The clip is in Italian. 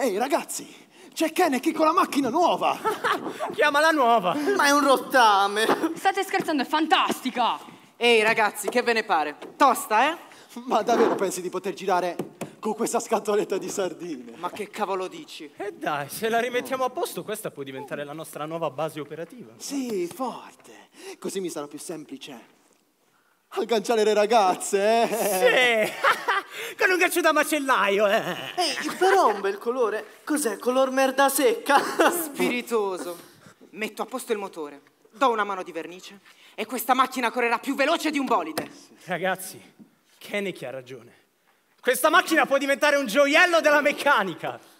Ehi ragazzi, c'è Kennedy con la macchina nuova! Chiamala nuova! Ma è un rottame! State scherzando, è fantastica! Ehi ragazzi, che ve ne pare? Tosta, eh? Ma davvero pensi di poter girare con questa scatoletta di sardine? Ma che cavolo dici? E eh dai, se la rimettiamo a posto, questa può diventare la nostra nuova base operativa. Sì, forte! Così mi sarà più semplice agganciare le ragazze, eh? Sì! ghiaccio da macellaio. Eh. Ehi, il un bel colore, cos'è? Color merda secca? Spiritoso. Metto a posto il motore, do una mano di vernice e questa macchina correrà più veloce di un bolide. Ragazzi, Kennedy ha ragione. Questa macchina può diventare un gioiello della meccanica.